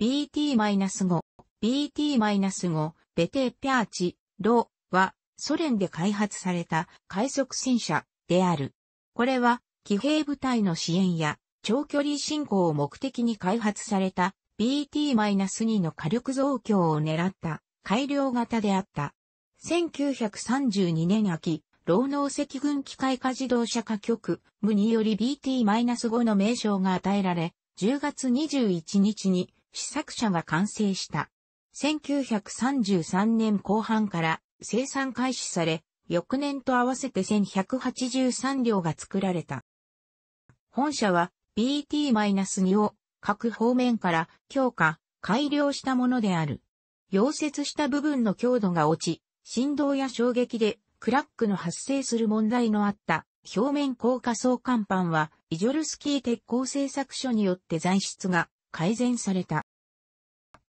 BT-5、BT-5、ベテピャーチ、ロは、ソ連で開発された快速戦車である。これは、騎兵部隊の支援や長距離進行を目的に開発された BT-2 の火力増強を狙った改良型であった。1932年秋、労農赤軍機械化自動車化局、無により BT-5 の名称が与えられ、10月21日に試作車が完成した。1933年後半から生産開始され、翌年と合わせて1183両が作られた。本社は BT-2 を各方面から強化、改良したものである。溶接した部分の強度が落ち、振動や衝撃でクラックの発生する問題のあった表面硬化層甲板はイジョルスキー鉄鋼製作所によって材質が改善された。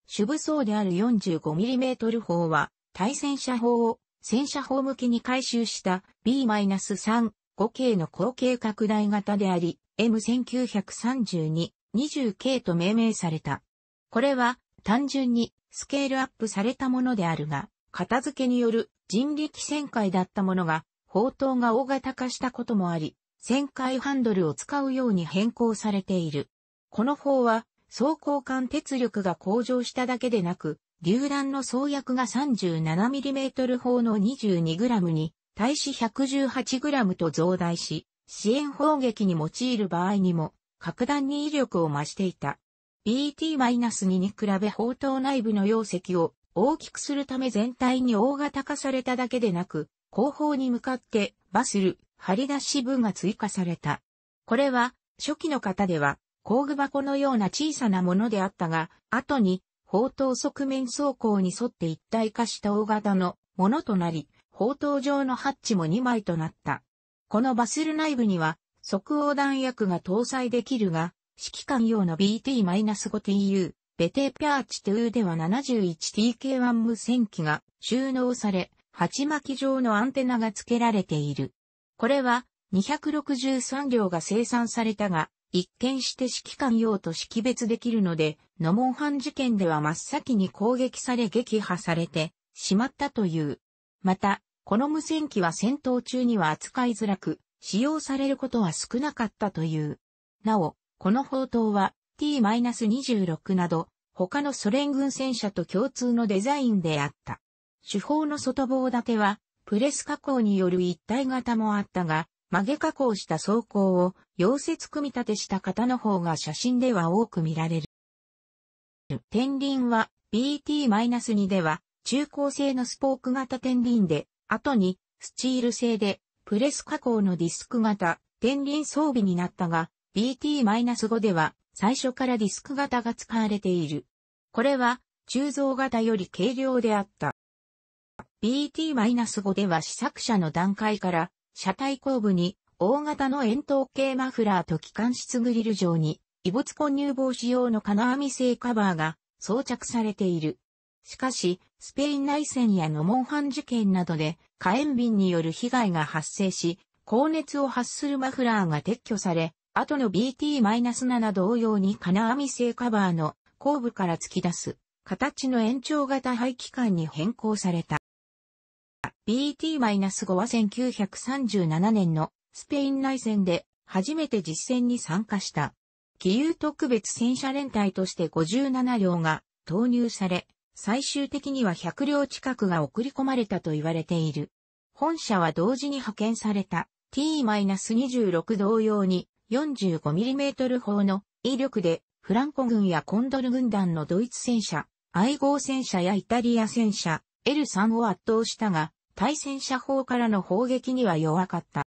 主武装である 45mm 砲は、対戦車砲を戦車砲向きに回収した B-3 5K の後継拡大型であり、M1932、20K と命名された。これは単純にスケールアップされたものであるが、片付けによる人力旋回だったものが、砲塔が大型化したこともあり、旋回ハンドルを使うように変更されている。この砲は装甲艦鉄力が向上しただけでなく、榴弾の装薬が 37mm 砲の 22g に対し 118g と増大し、支援砲撃に用いる場合にも、格段に威力を増していた。BT-2 に比べ砲塔内部の容積を大きくするため全体に大型化されただけでなく、後方に向かってバスル、張り出し部が追加された。これは、初期の方では、工具箱のような小さなものであったが、後に、砲塔側面走行に沿って一体化した大型のものとなり、砲塔上のハッチも2枚となった。このバスル内部には、即応弾薬が搭載できるが、指揮官用の BT-5TU、ベテピャーチトゥーでは 71TK1 無線機が収納され、鉢巻き状のアンテナが付けられている。これは263両が生産されたが、一見して指揮官用と識別できるので、ノモンハン事件では真っ先に攻撃され撃破されてしまったという。また、この無線機は戦闘中には扱いづらく、使用されることは少なかったという。なお、この砲塔は T-26 など、他のソ連軍戦車と共通のデザインであった。主砲の外棒立ては、プレス加工による一体型もあったが、曲げ加工した装甲を溶接組み立てした方の方が写真では多く見られる。天輪は BT-2 では中高製のスポーク型天輪で、後にスチール製でプレス加工のディスク型天輪装備になったが BT-5 では最初からディスク型が使われている。これは鋳造型より軽量であった。BT-5 では試作車の段階から車体後部に大型の円筒形マフラーと機関室グリル状に異物混入防止用の金網製カバーが装着されている。しかし、スペイン内戦やノモンハン事件などで火炎瓶による被害が発生し、高熱を発するマフラーが撤去され、後の BT-7 同様に金網製カバーの後部から突き出す形の延長型排気管に変更された。BT-5 は1937年のスペイン内戦で初めて実戦に参加した。機油特別戦車連隊として57両が投入され、最終的には100両近くが送り込まれたと言われている。本社は同時に派遣された T-26 同様に 45mm 砲の威力でフランコ軍やコンドル軍団のドイツ戦車、I 号戦車やイタリア戦車、L3 を圧倒したが、対戦車砲からの砲撃には弱かった。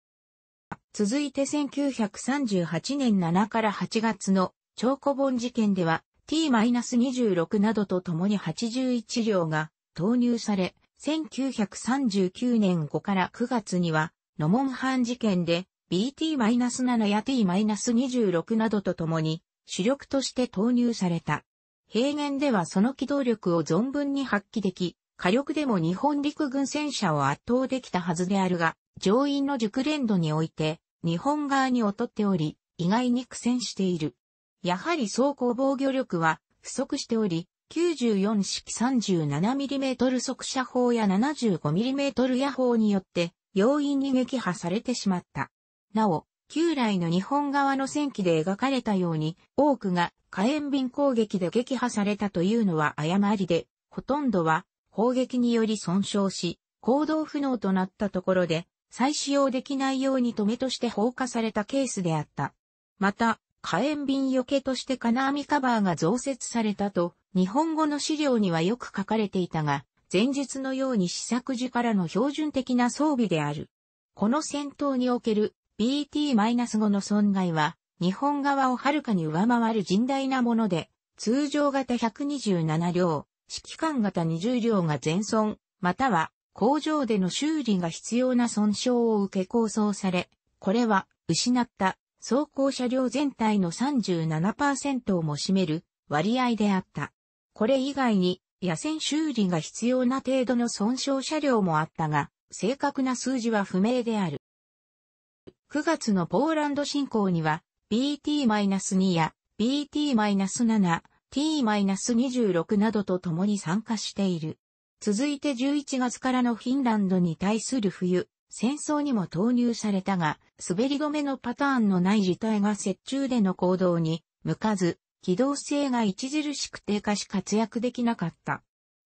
続いて1938年7から8月の超古本事件では T-26 などと共に81両が投入され、1939年5から9月には、ノモンハン事件で BT-7 や T-26 などと共に主力として投入された。平原ではその機動力を存分に発揮でき、火力でも日本陸軍戦車を圧倒できたはずであるが、上院の熟練度において、日本側に劣っており、意外に苦戦している。やはり装甲防御力は不足しており、94式 37mm 速射砲や 75mm 野砲によって、容易に撃破されてしまった。なお、旧来の日本側の戦記で描かれたように、多くが火炎瓶攻撃で撃破されたというのは誤りで、ほとんどは砲撃により損傷し、行動不能となったところで、再使用できないように止めとして放火されたケースであった。また、火炎瓶よけとして金網カバーが増設されたと、日本語の資料にはよく書かれていたが、前述のように試作時からの標準的な装備である。この戦闘における BT-5 の損害は、日本側をはるかに上回る甚大なもので、通常型127両、指揮官型20両が全損、または工場での修理が必要な損傷を受け構想され、これは失った走行車両全体の37%をも占める割合であった。これ以外に野戦修理が必要な程度の損傷車両もあったが、正確な数字は不明である。9月のポーランド侵攻には BT-2 や BT-7 t-26 などと共に参加している。続いて11月からのフィンランドに対する冬、戦争にも投入されたが、滑り止めのパターンのない事態が雪中での行動に向かず、機動性が著しく低下し活躍できなかった。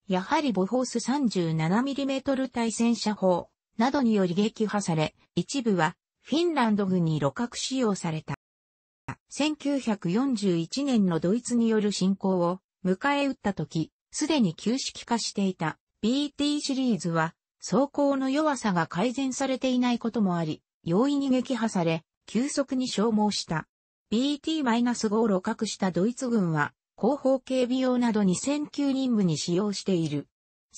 やはりボホース 37mm 対戦車砲などにより撃破され、一部はフィンランド軍に露獲使用された。1941年のドイツによる侵攻を迎え撃った時、すでに旧式化していた BT シリーズは走行の弱さが改善されていないこともあり、容易に撃破され、急速に消耗した。BT-5 を露獲したドイツ軍は、後方警備用など2009任務に使用している。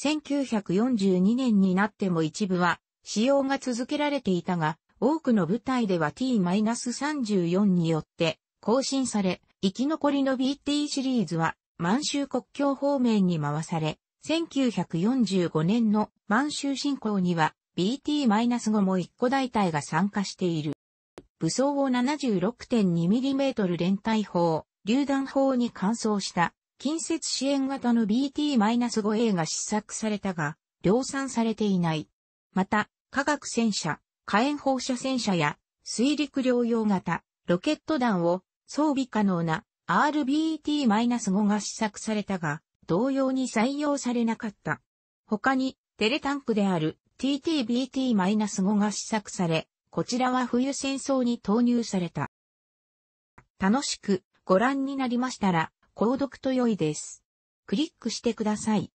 1942年になっても一部は使用が続けられていたが、多くの部隊では T-34 によって更新され、生き残りの BT シリーズは満州国境方面に回され、1945年の満州侵攻には BT-5 も1個大隊が参加している。武装を 76.2mm 連帯砲、榴弾砲に換装した近接支援型の BT-5A が試作されたが、量産されていない。また、化学戦車、火炎放射戦車や水陸両用型ロケット弾を装備可能な RBT-5 が試作されたが、同様に採用されなかった。他に、テレタンクである TTBT-5 が試作され、こちらは冬戦争に投入された。楽しくご覧になりましたら、購読と良いです。クリックしてください。